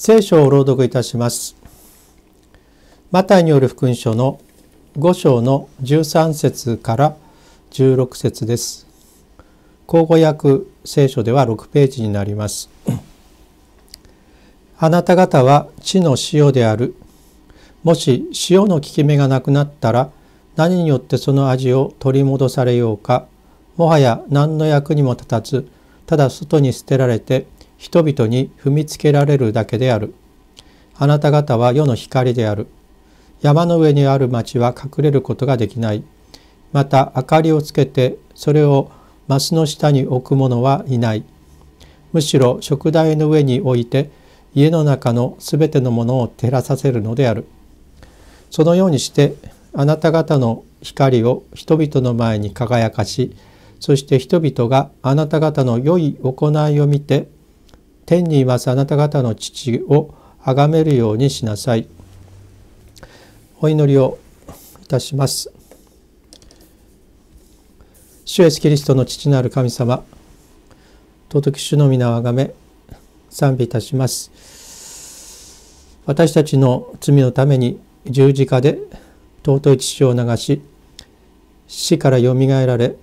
聖書を朗読いたします。マタイによる福音書の5章の13節から16節です。口語訳聖書では6ページになります。あなた方は地の塩である。もし塩の効き目がなくなったら何によってその味を取り戻されようか。もはや何の役にも立たず、ただ外に捨てられて人々に踏みつけられるだけである。あなた方は世の光である。山の上にある町は隠れることができない。また明かりをつけてそれをマスの下に置く者はいない。むしろ食台の上に置いて家の中のすべてのものを照らさせるのである。そのようにしてあなた方の光を人々の前に輝かし、そして人々があなた方の良い行いを見て天にいますあなた方の父を崇めるようにしなさい。お祈りをいたします。主イエスキリストの父なる神様、尊き主の皆を崇め、賛美いたします。私たちの罪のために十字架で尊い父を流し、死からよみがえられ、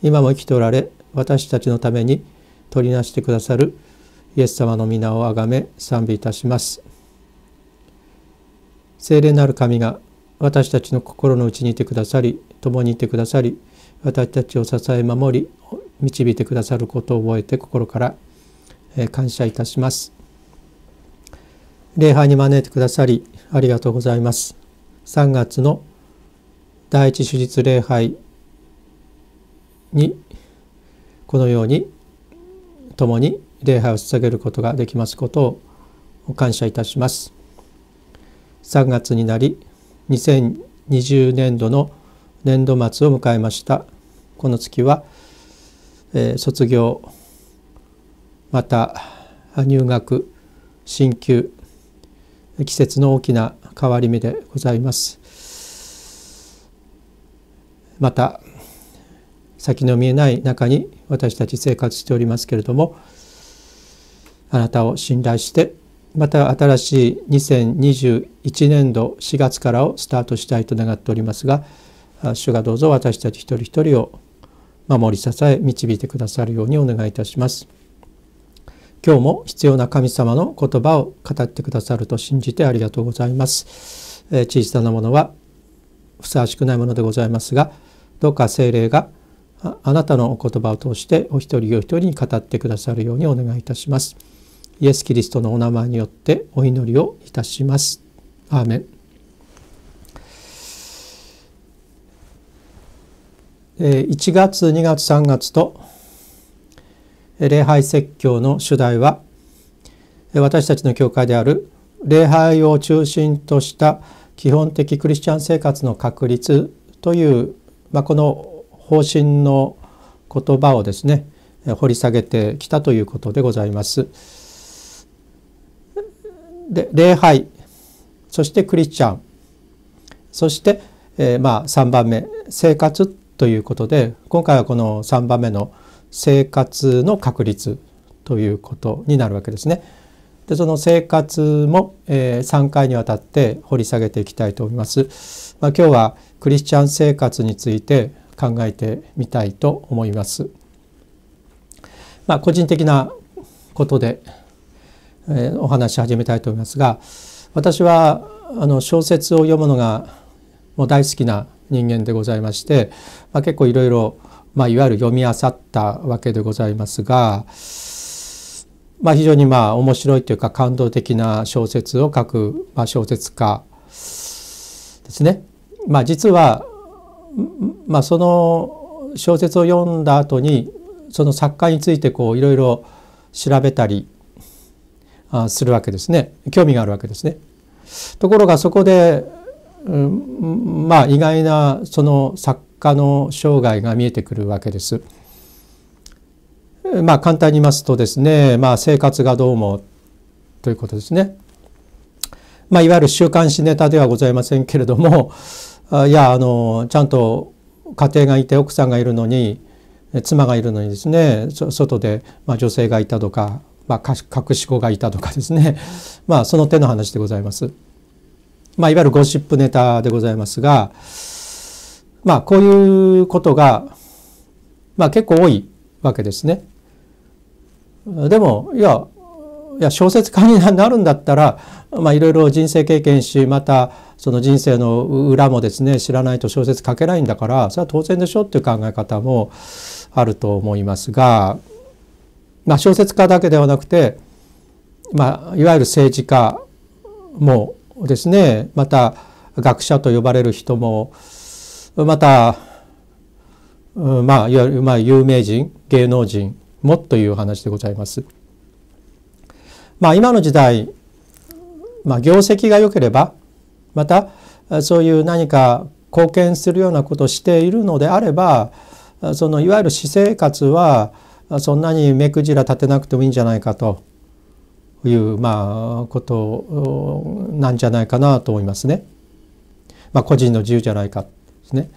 今も生きておられ、私たちのために取りなしてくださるイエス様の皆をあがめ賛美いたします聖霊なる神が私たちの心の内にいてくださり共にいてくださり私たちを支え守り導いてくださることを覚えて心から感謝いたします礼拝に招いてくださりありがとうございます3月の第一手術礼拝にこのように共に礼拝を捧げることができますことを感謝いたします3月になり2020年度の年度末を迎えましたこの月は、えー、卒業また入学進級季節の大きな変わり目でございますまた先の見えない中に私たち生活しておりますけれどもあなたを信頼してまた新しい2021年度4月からをスタートしたいと願っておりますが主がどうぞ私たち一人一人を守り支え導いてくださるようにお願いいたします。今日も必要な神様の言葉を語ってくださると信じてありがとうございます。え小さなものはふさわしくないものでございますがどうか精霊があなたのお言葉を通してお一人お一人に語ってくださるようにお願いいたします。イエス・キリストのお名前によってお祈りをいたします。アーメン。1月、2月、3月と礼拝説教の主題は私たちの教会である礼拝を中心とした基本的クリスチャン生活の確立という、まあ、この方針の言葉をですね掘り下げてきたということでございます。で礼拝そしてクリスチャンそして、えー、まあ3番目生活ということで今回はこの3番目の生活の確率ということになるわけですね。でその生活も、えー、3回にわたって掘り下げていきたいと思います。まあ、今日はクリスチャン生活について考えてみたいと思います。まあ、個人的なことでえお話し始めたいと思いますが私はあの小説を読むのがもう大好きな人間でございまして、まあ、結構いろいろ、まあ、いわゆる読み漁ったわけでございますが、まあ、非常にまあ面白いというか感動的な小説を書く、まあ、小説家ですね。まあ、実は、まあ、その小説を読んだ後にその作家についてこういろいろ調べたりするわけですね興味があるわけですね。ところがそこで、うん、まあ意外なその作家の生涯が見えてくるわけです。まあ簡単に言いますとですね、まあ、生活がどうもということですね。まあ、いわゆる週刊誌ネタではございませんけれどもいやあのちゃんと家庭がいて奥さんがいるのに妻がいるのにですね外で、まあ、女性がいたとかまあ、隠し子がいたとかですね、まあ、その手の話でございます。まあ、いわゆるゴシップネタでございますが、まあ、こういうことが、まあ、結構多いわけですね。でも、いや、いや小説家になるんだったら、まあ、いろいろ人生経験しまたその人生の裏もですね知らないと小説書けないんだからそれは当然でしょっていう考え方もあると思いますがまあ、小説家だけではなくて、まあ、いわゆる政治家もですねまた学者と呼ばれる人もまた、うん、まあいわゆる、まあ、有名人芸能人もという話でございます。まあ、今の時代、まあ、業績が良ければまたそういう何か貢献するようなことをしているのであればそのいわゆる私生活はそんなに目くじら立てなくてもいいんじゃないかという、まあ、ことなんじゃないかなと思いますね。まあ、個人の自由じゃないかですね。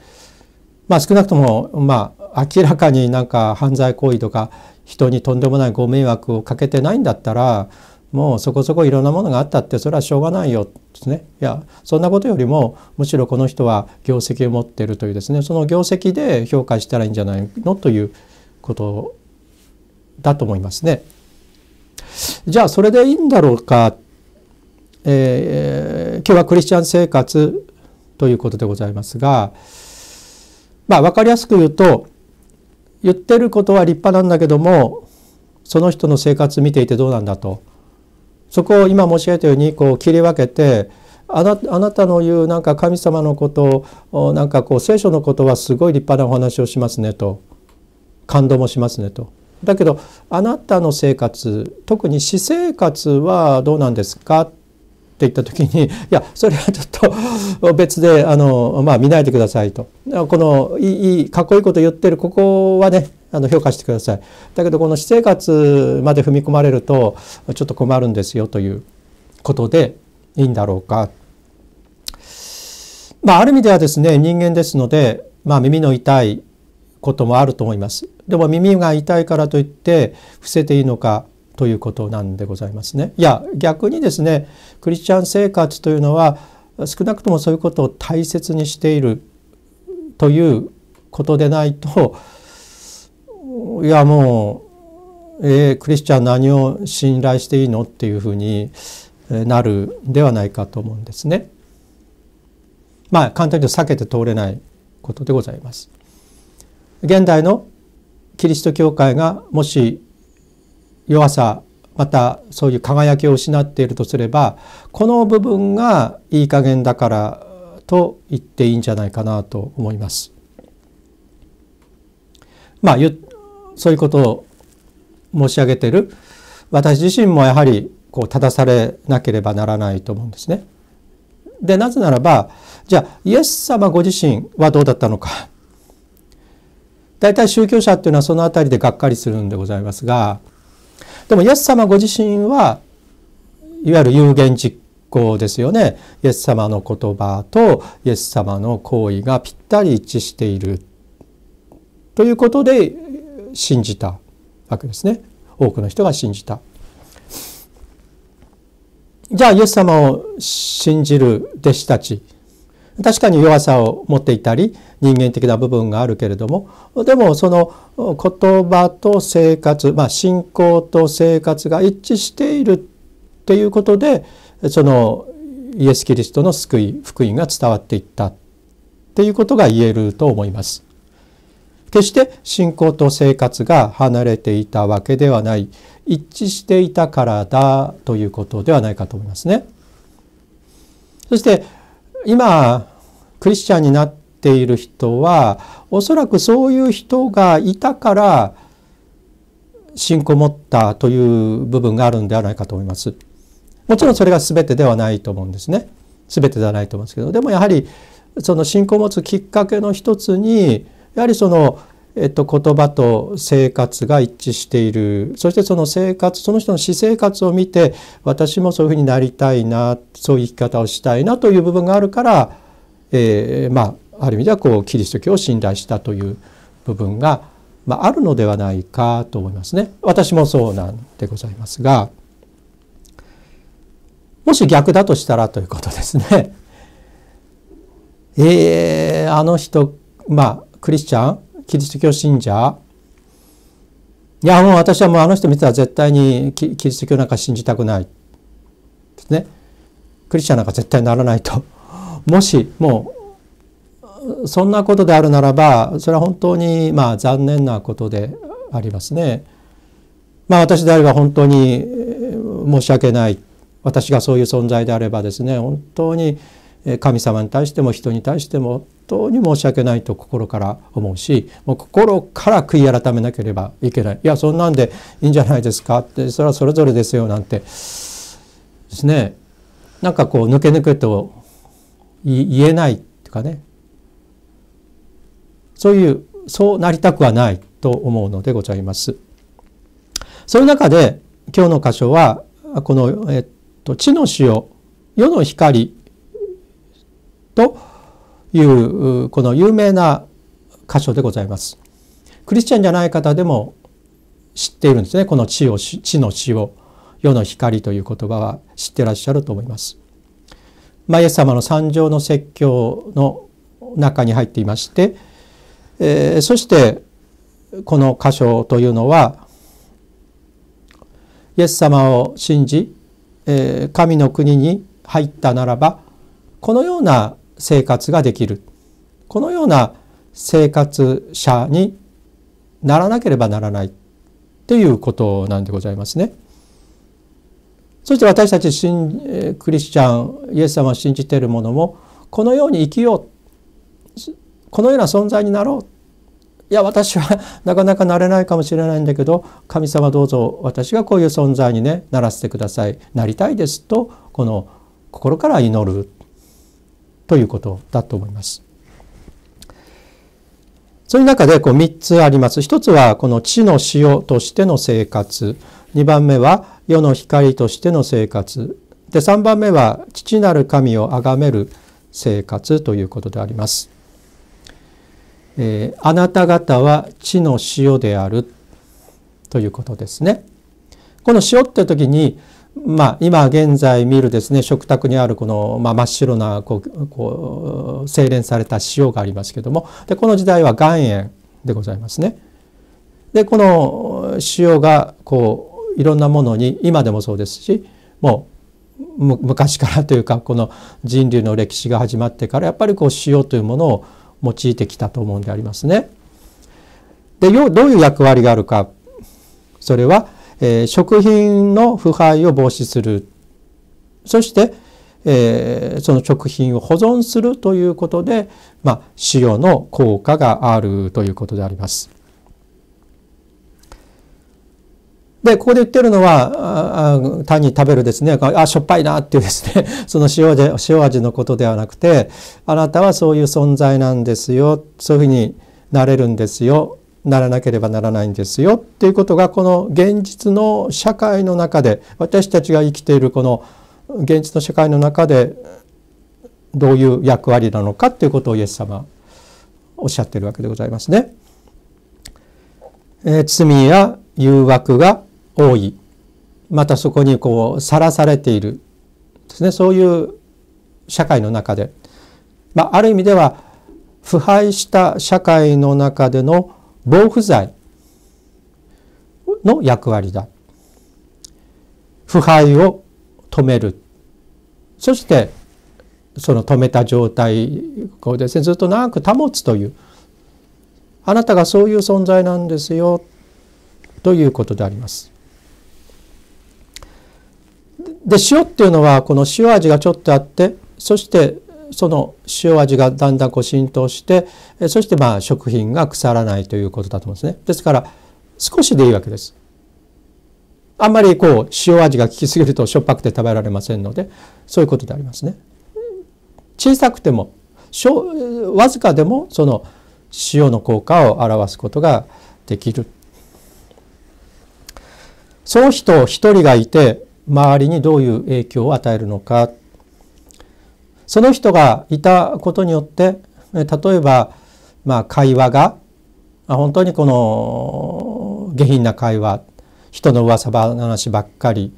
まあ、少なくとも、まあ、明らかになんか犯罪行為とか人にとんでもないご迷惑をかけてないんだったらもうそこそこいろんなものがあったってそれはしょうがないよですねいやそんなことよりもむしろこの人は業績を持っているというですねその業績で評価したらいいんじゃないのということだと思いますね。じゃあそれでいいんだろうか、えー、今日はクリスチャン生活ということでございますがまあ分かりやすく言うと言ってることは立派なんだけどもその人の生活見ていてどうなんだとそこを今申し上げたようにこう切り分けてあなあなたの言うなんか神様のことをなんかこう聖書のことはすごい立派なお話をしますねと感動もしますねとだけどあなたの生活特に私生活はどうなんですかって言った時に いやそれはちょっと別であの、まあ、見ないでくださいとこのいいかっこいいこと言ってるここはねあの評価してくださいだけどこの私生活まで踏み込まれるとちょっと困るんですよということでいいんだろうか。まあ、ある意味ではですね人間ですので、まあ、耳の痛いこともあると思います。でも耳が痛いからといって伏せていいのかということなんでございますね。いや逆にですねクリスチャン生活というのは少なくともそういうことを大切にしているということでないといやもう、えー、クリスチャン何を信頼していいのっていうふうになるではないかと思うんですね。まあ簡単に言うと避けて通れないことでございます。現代のキリスト教会がもし弱さまたそういう輝きを失っているとすればこの部分がいい加減だからと言っていいんじゃないかなと思います。まあそういうことを申し上げている私自身もやはりこう正されなければならないと思うんですね。でなぜならばじゃあイエス様ご自身はどうだったのか大体宗教者っていうのはその辺りでがっかりするんでございますがでもイエス様ご自身はいわゆる有言実行ですよねイエス様の言葉とイエス様の行為がぴったり一致しているということで信じたわけですね多くの人が信じた。じゃあイエス様を信じる弟子たち確かに弱さを持っていたり人間的な部分があるけれどもでもその言葉と生活、まあ、信仰と生活が一致しているっていうことでそのイエス・キリストの救い福音が伝わっていったっていうことが言えると思います。決して信仰と生活が離れていたわけではない一致していたからだということではないかと思いますね。そして今クリスチャンになっている人はおそらくそういう人がいたから信仰を持ったという部分があるんではないかと思います。もちろんそれが全てではないと思うんですね。全てではないと思うんですけどでもやはりその信仰を持つきっかけの一つにやはりその、えっと、言葉と生活が一致しているそしてその生活その人の私生活を見て私もそういうふうになりたいなそういう生き方をしたいなという部分があるからえー、まあある意味ではこうキリスト教を信頼したという部分が、まあ、あるのではないかと思いますね。私もそうなんでございますがもし逆だとしたらということですね。えー、あの人まあクリスチャンキリスト教信者いやもう私はもうあの人見たら絶対にキリスト教なんか信じたくないですね。クリスチャンなんか絶対ならないと。もしもうそんなことであるならばそれは本当にまあ残念なことでありますね。まあ私であれば本当に申し訳ない私がそういう存在であればですね本当に神様に対しても人に対しても本当に申し訳ないと心から思うしもう心から悔い改めなければいけないいやそんなんでいいんじゃないですかってそれはそれぞれですよなんてですねなんかこう抜け抜けと言えないというかねそういうそうなりたくはないと思うのでございます。その中で今日の箇所はこの、えっと、地の塩世の光というこの有名な箇所でございます。クリスチャンじゃない方でも知っているんですねこの地を地の塩世の光という言葉は知ってらっしゃると思います。まイエス様の三条の説教の中に入っていまして、えー、そしてこの箇所というのはイエス様を信じ、えー、神の国に入ったならばこのような生活ができるこのような生活者にならなければならないということなんでございますね。そして私たち新クリスチャンイエス様を信じている者もこのように生きようこのような存在になろういや私はなかなかなれないかもしれないんだけど神様どうぞ私がこういう存在にねならせてくださいなりたいですとこの心から祈るということだと思います。そういう中でこう3つあります。1つはこの地の塩としての生活。2番目は世の光としての生活で3番目は父なる神を崇める生活ということであります。えー、あなた方は地の塩であるということですね。この塩って時にまあ、今現在見るですね食卓にあるこの、まあ、真っ白なこうこう精錬された塩がありますけどもでこの時代は岩塩でございますね。でこの塩がこういろんなものに今でもそうですしもう昔からというかこの人類の歴史が始まってからやっぱりこう塩というものを用いてきたと思うんでありますね。でどういう役割があるかそれは、えー、食品の腐敗を防止するそして、えー、その食品を保存するということで、まあ、塩の効果があるということであります。で、ここで言ってるのは、単に食べるですね、あ、しょっぱいなっていうですね、その塩で塩味のことではなくて、あなたはそういう存在なんですよ、そういうふうになれるんですよ、ならなければならないんですよっていうことが、この現実の社会の中で、私たちが生きているこの現実の社会の中で、どういう役割なのかっていうことをイエス様おっしゃってるわけでございますね。えー、罪や誘惑が多いまたそこにこうさらされているですねそういう社会の中で、まあ、ある意味では腐敗した社会の中での防腐剤の役割だ腐敗を止めるそしてその止めた状態をですねずっと長く保つというあなたがそういう存在なんですよということであります。で塩っていうのはこの塩味がちょっとあってそしてその塩味がだんだんこう浸透してそしてまあ食品が腐らないということだと思うんですね。ですから少しでいいわけです。あんまりこう塩味が効きすぎるとしょっぱくて食べられませんのでそういうことでありますね。小さくてもわずかでもその塩の効果を表すことができる。そう人一人がいて周りにどういう影響を与えるのかその人がいたことによって例えば、まあ、会話が本当にこの下品な会話人の噂話ばっかり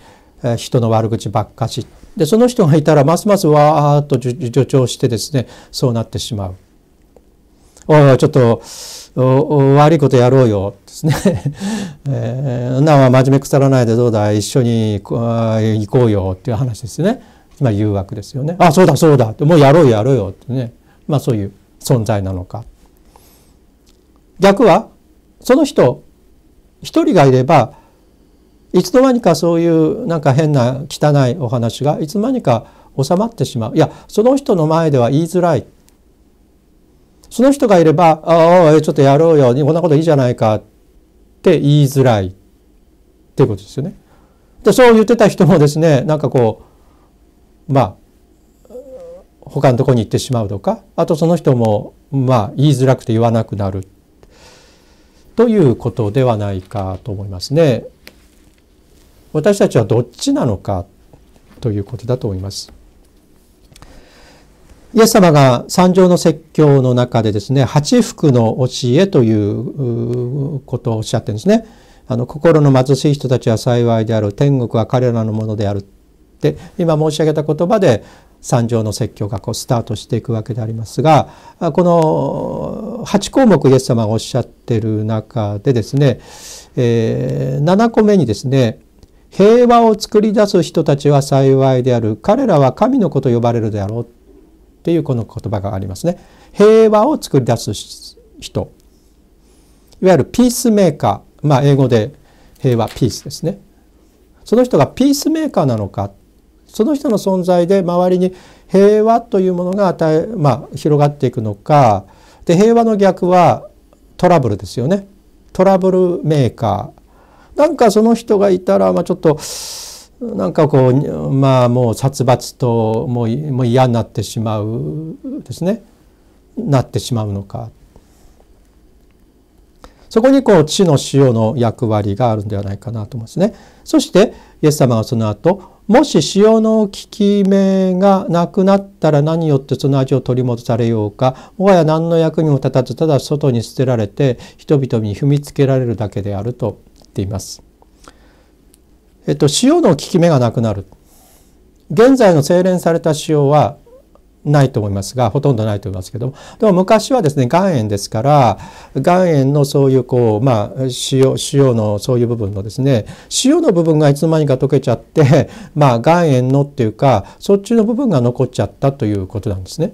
人の悪口ばっかしでその人がいたらますますわーっと助長してですねそうなってしまう。おいちょっと悪いことやろうよですね。えー、なは真面目腐らないでどうだ一緒に行こうよっていう話ですね。つまり誘惑ですよね。あそうだそうだってもうやろうやろうよってね、まあ、そういう存在なのか。逆はその人一人がいればいつの間にかそういうなんか変な汚いお話がいつの間にか収まってしまういやその人の前では言いづらいその人がいれば「ああちょっとやろうよこんなこといいじゃないか」って言いづらいっていうことですよね。でそう言ってた人もですねなんかこうまあ他のとこに行ってしまうとかあとその人もまあ言いづらくて言わなくなるということではないかと思いますね。私たちはどっちなのかということだと思います。イエス様が三条の説教の中でですね、八福の教えということをおっしゃってるんですね。あの、心の貧しい人たちは幸いである。天国は彼らのものである。って、今申し上げた言葉で、三条の説教がこうスタートしていくわけでありますがこの8項目イエス様がおっしゃってる中でですね、えー、7個目にですね「平和を作り出す人たちは幸いである彼らは神の子と呼ばれるであろう」っていうこの言葉がありますね。平和を作り出す人。いわゆるピースメーカー。まあ英語で平和ピースですね。その人がピースメーカーなのか。その人の存在で周りに平和というものが与え、まあ、広がっていくのか。で、平和の逆はトラブルですよね。トラブルメーカー。なんかその人がいたら、まあ、ちょっとなんかこうまあもう殺伐ともうもう嫌になってしまうですねなってしまうのかそこにこう地の塩の役割があるんではないかなと思いますね。そしてイエス様はその後もし塩の効き目がなくなったら何よってその味を取り戻されようかもはや何の役にも立たずただ外に捨てられて人々に踏みつけられるだけであると言っています。えっと、塩の効き目がなくなる。現在の精錬された塩はないと思いますが、ほとんどないと思いますけども、でも昔はですね、岩塩ですから、岩塩のそういうこう、まあ、塩、塩のそういう部分のですね、塩の部分がいつの間にか溶けちゃって、まあ、岩塩のっていうか、そっちの部分が残っちゃったということなんですね。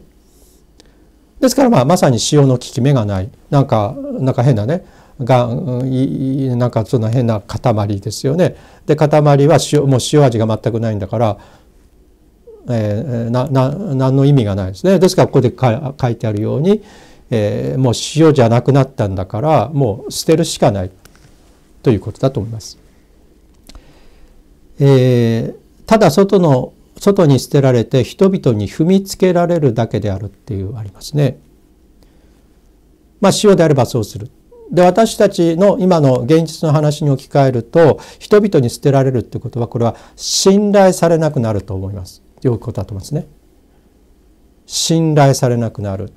ですから、まあ、まさに塩の効き目がない。なんか、なんか変なね、がなんかその変な塊ですよね。で塊は塩もう塩味が全くないんだから、えー、なな何の意味がないですね。ですからここで書いてあるように、えー、もう塩じゃなくなったんだからもう捨てるしかないということだと思います。えー、ただ外の外に捨てられて人々に踏みつけられるだけであるっていうありますね。まあ塩であればそうする。で私たちの今の現実の話に置き換えると人々に捨てられるってことはこれは信頼されなくなると思いますよくことだと思いますね。信頼されなくなる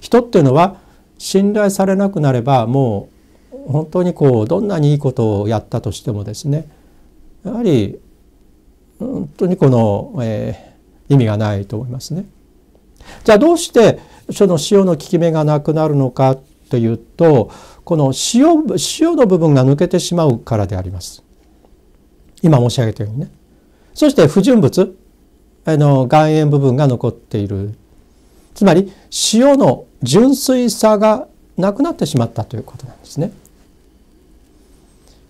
人っていうのは信頼されなくなればもう本当にこうどんなにいいことをやったとしてもですねやはり本当にこの、えー、意味がないと思いますね。じゃあどうしてその潮の効き目がなくなるのかとていうとこの塩塩の部分が抜けてしまうからであります。今申し上げたようにね。そして不純物あの岩塩部分が残っているつまり塩の純粋さがなくなってしまったということなんですね。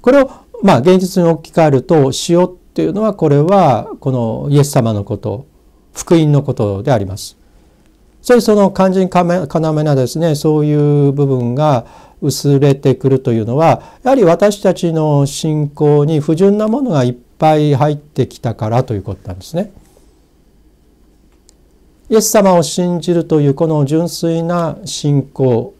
これをまあ現実に置き換えると塩っていうのはこれはこのイエス様のこと福音のことであります。それその肝心要なですねそういう部分が薄れてくるというのはやはり私たちの信仰に不純なものがいっぱい入ってきたからということなんですね。イエス様を信じるというこの純粋な信仰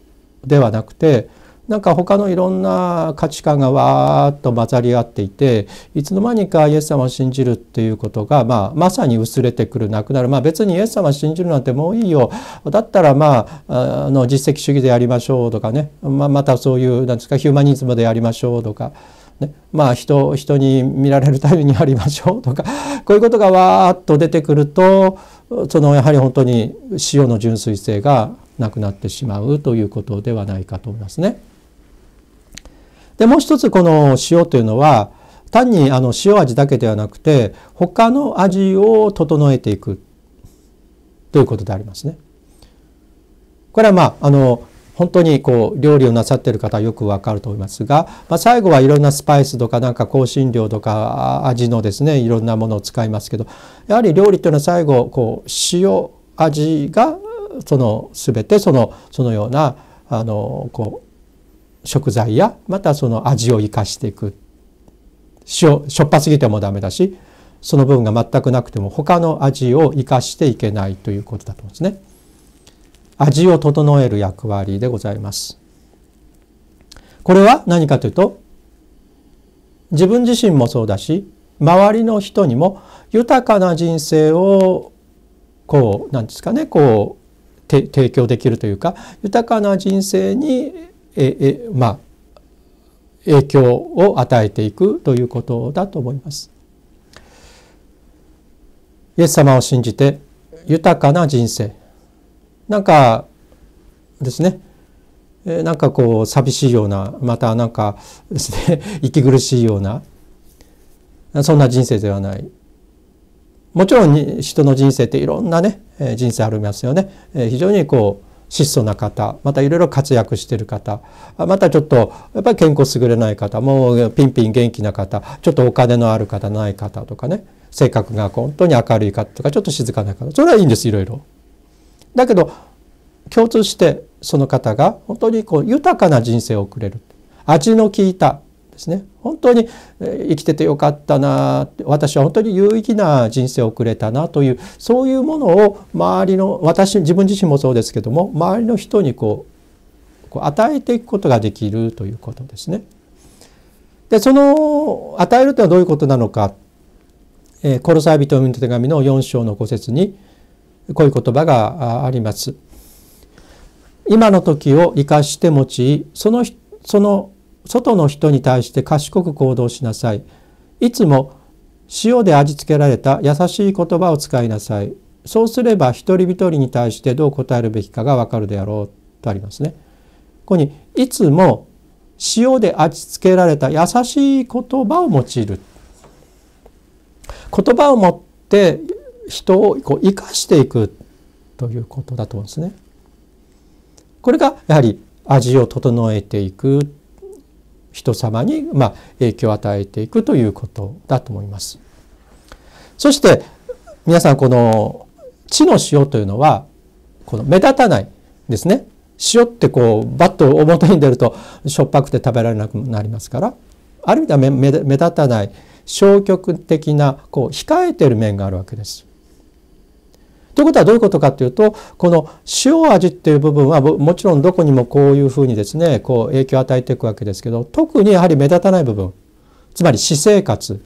ではなくてなんか他のいろんな価値観がわーっと混ざり合っていていつの間にかイエス様を信じるっていうことが、まあ、まさに薄れてくるなくなる、まあ、別にイエス様を信じるなんてもういいよだったら、まあ、あの実績主義でやりましょうとかね、まあ、またそういうなんですかヒューマニズムでやりましょうとか。ね、まあ人人に見られるためにやりましょうとか こういうことがわーっと出てくるとそのやはり本当に塩の純粋性がなくなってしまうということではないかと思いますね。でもう一つこの塩というのは単にあの塩味だけではなくて他の味を整えていくということでありますね。これはまああの本当にこう料理をなさっている方はよくわかると思いますが、まあ、最後はいろんなスパイスとかなんか香辛料とか味のですねいろんなものを使いますけどやはり料理というのは最後こう塩味がその全てそのそのようなあのこう食材やまたその味を生かしていく塩しょっぱすぎてもダメだしその部分が全くなくても他の味を生かしていけないということだと思うんですね。味を整える役割でございます。これは何かというと自分自身もそうだし周りの人にも豊かな人生をこう何ですかねこう提供できるというか豊かな人生にええまあ影響を与えていくということだと思います。イエス様を信じて豊かな人生なんかですねなんかこう寂しいようなまたなんかですね 息苦しいようなそんな人生ではないもちろん人の人生っていろんなね人生ありますよね非常にこう質素な方またいろいろ活躍してる方またちょっとやっぱり健康優れない方もうピンピン元気な方ちょっとお金のある方ない方とかね性格が本当に明るい方とかちょっと静かな方それはいいんですいろいろ。だけど共通してその方が本当にこう豊かな人生を送れる味の効いたですね本当に生きててよかったな私は本当に有意義な人生を送れたなというそういうものを周りの私自分自身もそうですけども周りの人にこうこう与えていくことができるということですね。でその与えるというのはどういうことなのか「えー、コロサイ人の手紙」の4章の5節にこういう言葉があります。今の時を生かして持ちそのその外の人に対して賢く行動しなさい。いつも塩で味付けられた優しい言葉を使いなさい。そうすれば一人一人に対してどう答えるべきかがわかるであろうとありますね。ここにいつも塩で味付けられた優しい言葉を用いる。言葉を持って人をこう生かしていくということだと思うんですね。これがやはり味を整えていく人様に、まあ、影響を与えていくということだと思います。そして皆さんこの地の塩というのはこの目立たないですね。塩ってこうバッと表に出るとしょっぱくて食べられなくなりますからある意味では目立たない消極的なこう控えている面があるわけです。ということはどういうことかというとこの塩味っていう部分はもちろんどこにもこういうふうにですねこう影響を与えていくわけですけど特にやはり目立たない部分つまり私生活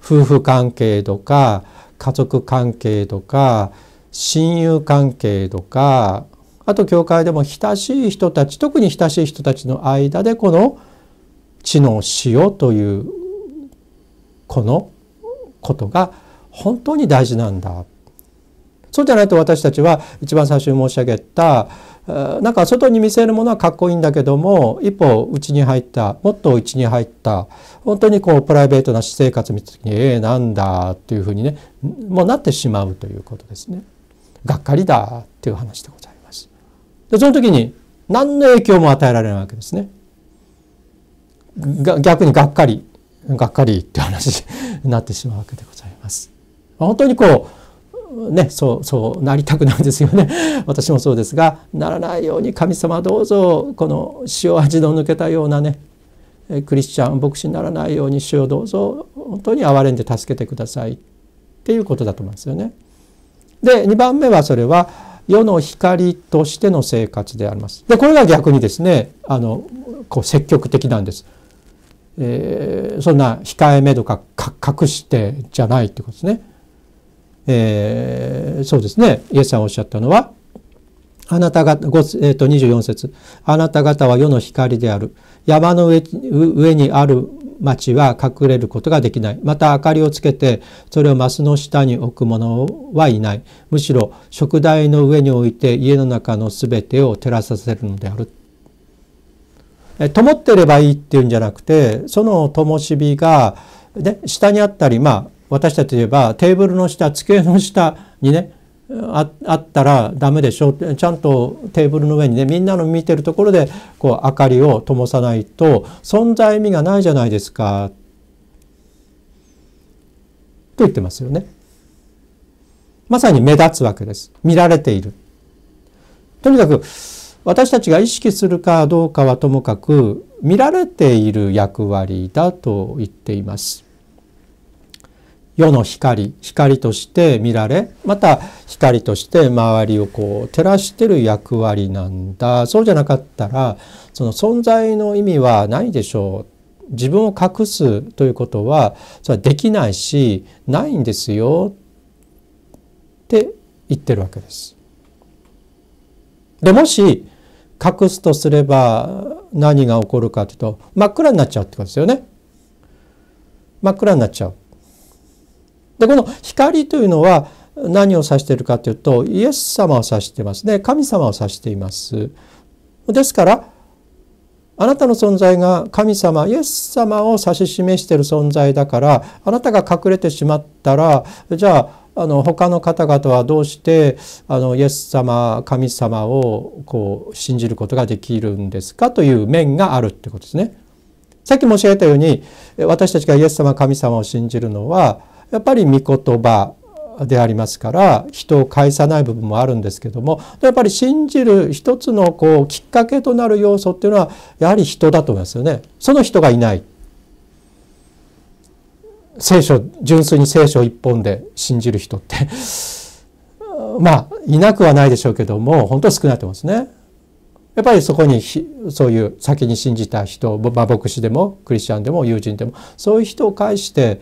夫婦関係とか家族関係とか親友関係とかあと教会でも親しい人たち特に親しい人たちの間でこの知の塩というこのことが本当に大事なんだそうじゃないと私たちは一番最初に申し上げたなんか外に見せるものはかっこいいんだけども一歩内に入ったもっと内に入った本当にこうプライベートな私生活見た時にええー、なんだっていうふうにねもうなってしまうということですね。がっかりだっていう話でございます。でその時に何の影響も与えられないわけですね。逆にがっかりがっかりって話になってしまうわけでございます。本当にこうね、そうそうなりたくなんですよね 私もそうですがならないように神様どうぞこの塩味の抜けたようなねクリスチャン牧師にならないように主をどうぞ本当に憐れんで助けてくださいっていうことだと思うんですよね。で2番目はそれは世の光としての生活であります。でこれが逆にですねあのこう積極的なんです。えー、そんな控えめとか隠してじゃないってことですね。えー、そうですね、イエスさんおっしゃったのは、あなたが、えー、と24節あなた方は世の光である。山の上上にある町は隠れることができない。また明かりをつけて、それをマスの下に置く者はいない。むしろ、食台の上に置いて家の中のすべてを照らさせるのである。え灯ってればいいっていうんじゃなくて、その灯火が、ね、下にあったり、まあ、私たちで言えばテーブルの下机の下にねあったらダメでしょちゃんとテーブルの上にねみんなの見てるところでこう明かりを灯さないと存在意味がないじゃないですかと言ってますよね。まさに目立つわけです。見られている。とにかく私たちが意識するかどうかはともかく見られている役割だと言っています。世の光光として見られまた光として周りをこう照らしてる役割なんだそうじゃなかったらその存在の意味はないでしょう自分を隠すということはそれはできないしないんですよって言ってるわけです。でもし隠すとすれば何が起こるかというと真っ暗になっちゃうってことですよね。真っ暗になっちゃう。でこの光というのは何を指しているかというとイエス様を指していますね神様を指していますですからあなたの存在が神様イエス様を指し示している存在だからあなたが隠れてしまったらじゃああの他の方々はどうしてあのイエス様神様をこう信じることができるんですかという面があるってことですね。さっき申し上げたように私たちがイエス様神様を信じるのはやっぱり御言葉でありますから人を介さない部分もあるんですけどもやっぱり信じる一つのこうきっかけとなる要素っていうのはやはり人だと思いますよね。その人がいない聖書純粋に聖書一本で信じる人って まあいなくはないでしょうけども本当少ないと思うんすね。やっぱりそこにそういう先に信じた人、ま牧師でもクリスチャンでも友人でもそういう人を介して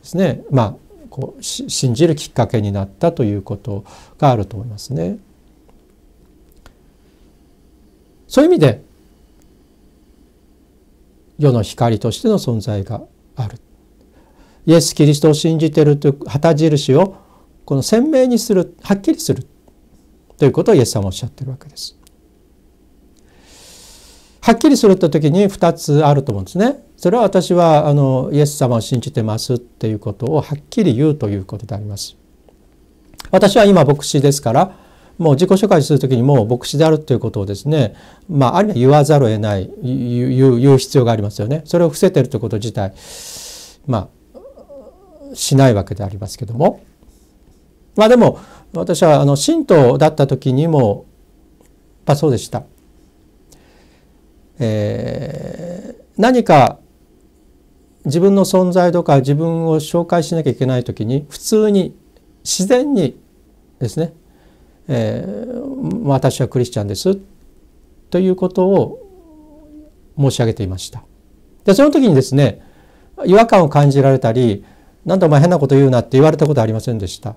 ですね、まあ、こう信じるきっかけになったということがあると思いますね。そういう意味で世の光としての存在がある。イエス・キリストを信じているという旗印をこの鮮明にするはっきりするということをイエス様はおっしゃってるわけです。はっきりするって時に2つあると思うんですね。それは私はあのイエス様を信じてますっていうことをはっきり言うということであります。私は今牧師ですからもう自己紹介する時にもう牧師であるということをですね、まあ、あるいは言わざるを得ない言う必要がありますよね。それを伏せてるということ自体、まあ、しないわけでありますけども。まあでも私はあの信徒だった時にもやっぱそうでした。えー、何か自分の存在とか自分を紹介しなきゃいけない時に普通に自然にですね、えー、私はクリスチャンですということを申し上げていました。でその時にですね違和感を感じられたり「何だお前変なこと言うな」って言われたことありませんでした。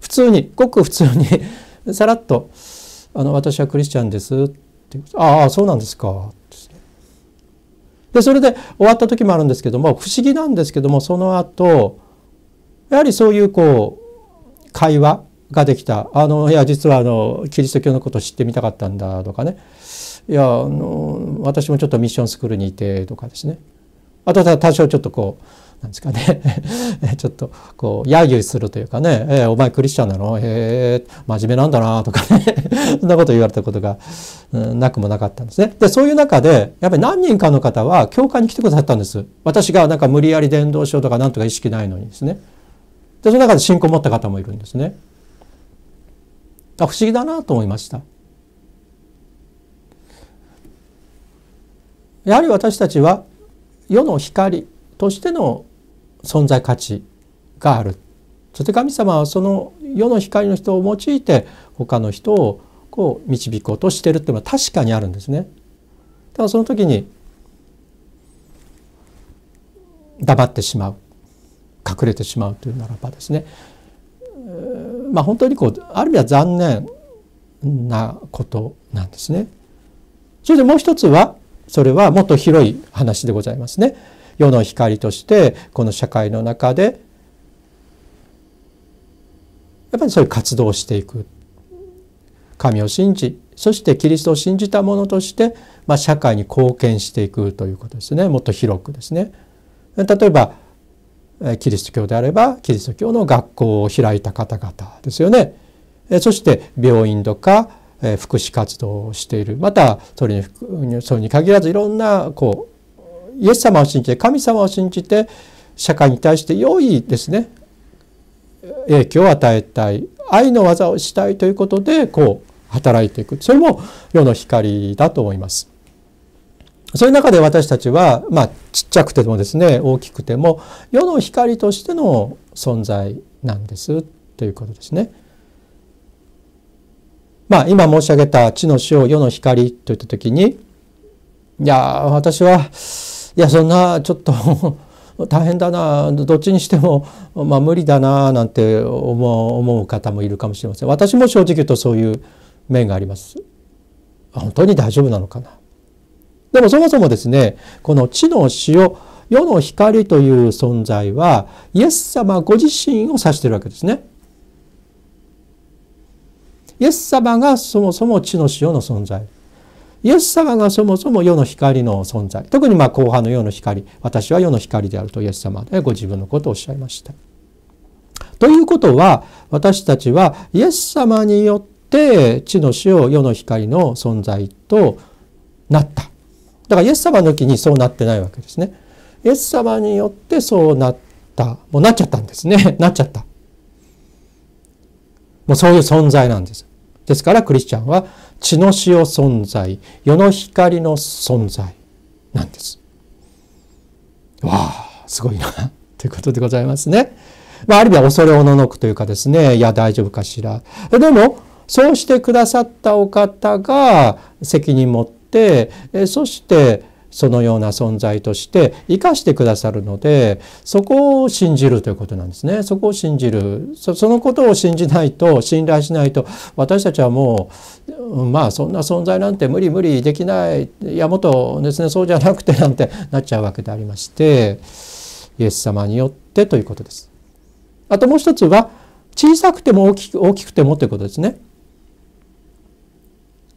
普通にごく普通にさらっとあの「私はクリスチャンです」ってああそうなんですかでそれで終わった時もあるんですけども不思議なんですけどもその後やはりそういうこう会話ができたあのいや実はあのキリスト教のこと知ってみたかったんだとかねいやあの私もちょっとミッションスクールにいてとかですねあとは多少ちょっとこうなんですかね ちょっとこう揶揄するというかね「えー、お前クリスチャンなのへえ真面目なんだな」とかね そんなこと言われたことが、うん、なくもなかったんですね。でそういう中でやっぱり何人かの方は教会に来てくださったんです私がなんか無理やり伝道しようとかなんとか意識ないのにですね。でその中で信仰を持った方もいるんですね。あ不思議だなと思いました。やはり私たちは世の光としての存在価値があるそして神様はその世の光の人を用いて他の人をこう導こうとしてるっていうのは確かにあるんですね。ただその時に黙ってしまう隠れてしまうというならばですねまあ本当にこうある意味は残念なことなんですね。それでもう一つはそれはもっと広い話でございますね。世の光としてこの社会の中でやっぱりそういう活動をしていく神を信じそしてキリストを信じた者として、まあ、社会に貢献していくということですねもっと広くですね。例えばキリスト教であればキリスト教の学校を開いた方々ですよね。そして病院とか福祉活動をしているまたそれにそれに限らずいろんなこうイエス様を信じて神様を信じて社会に対して良いですね影響を与えたい愛の技をしたいということでこう働いていくそれも世の光だと思います。そういう中で私たちは、まあ、ちっちゃくてもですね、大きくても、世の光としての存在なんですということですね。まあ、今申し上げた地の死を世の光といった時に、いや、私は、いやそんなちょっと大変だなどっちにしても、まあ、無理だななんて思う方もいるかもしれません私も正直言うとそういう面があります本当に大丈夫なのかなでもそもそもですねこの地の塩世の光という存在はイエス様ご自身を指しているわけですねイエス様がそもそも地の塩の存在イエス様がそもそも世の光の存在特にまあ後半の世の光私は世の光であるとイエス様でご自分のことをおっしゃいました。ということは私たちはイエス様によって地の死を世の光の存在となった。だからイエス様の時にそうなってないわけですね。イエス様によってそうなった。もうなっちゃったんですね。なっちゃった。もうそういう存在なんです。ですからクリスチャンは血の潮存在世の光の存在なんです。わあすごいな ということでございますね。まあ、ある意味は恐れおののくというかですねいや大丈夫かしら。でもそうしてくださったお方が責任持ってそしてそのような存在として生かしてくださるのでそこを信じるということなんですねそこを信じるそのことを信じないと信頼しないと私たちはもうまあそんな存在なんて無理無理できないいやもっとですねそうじゃなくてなんてなっちゃうわけでありましてイエス様によってということです。あともう一つは小さくても大きく大きくてもということですね。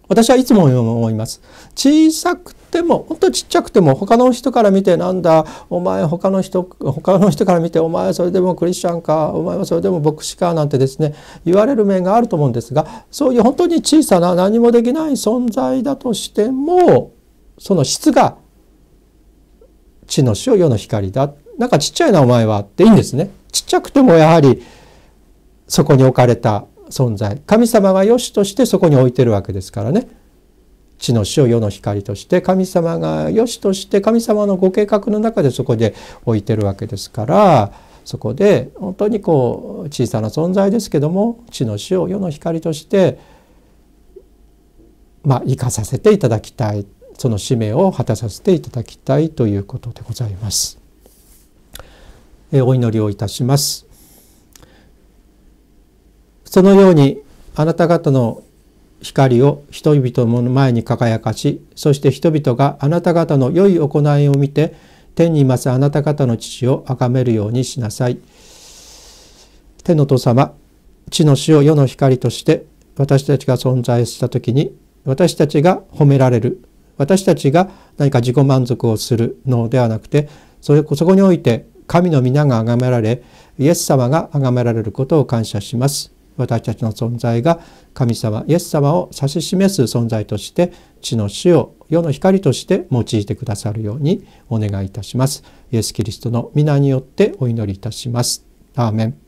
私はいつも思います。小さくても本当ちっちゃくても他の人から見てなんだお前他の人他の人から見てお前それでもクリスチャンかお前はそれでも牧師かなんてですね言われる面があると思うんですがそういう本当に小さな何もできない存在だとしてもその質が地の塩世の光だなんかちっちゃいなお前はっていいんですね。ちっちゃくてもやはりそこに置かれた存在神様が良しとしてそこに置いてるわけですからね地の死を世の光として神様が良しとして神様のご計画の中でそこで置いてるわけですからそこで本当にこう小さな存在ですけども地の死を世の光としてまあ生かさせていただきたいその使命を果たさせていただきたいということでございます。えお祈りをいたします。そのようにあなた方の光を人々の前に輝かしそして人々があなた方の良い行いを見て天にいますあなた方の父を崇めるようにしなさい。天の父様地の死を世の光として私たちが存在した時に私たちが褒められる私たちが何か自己満足をするのではなくてそれそこにおいて神の皆が崇められイエス様が崇められることを感謝します。私たちの存在が神様イエス様を指し示す存在として地の死を世の光として用いてくださるようにお願いいたしますイエス・キリストの皆によってお祈りいたしますアーメン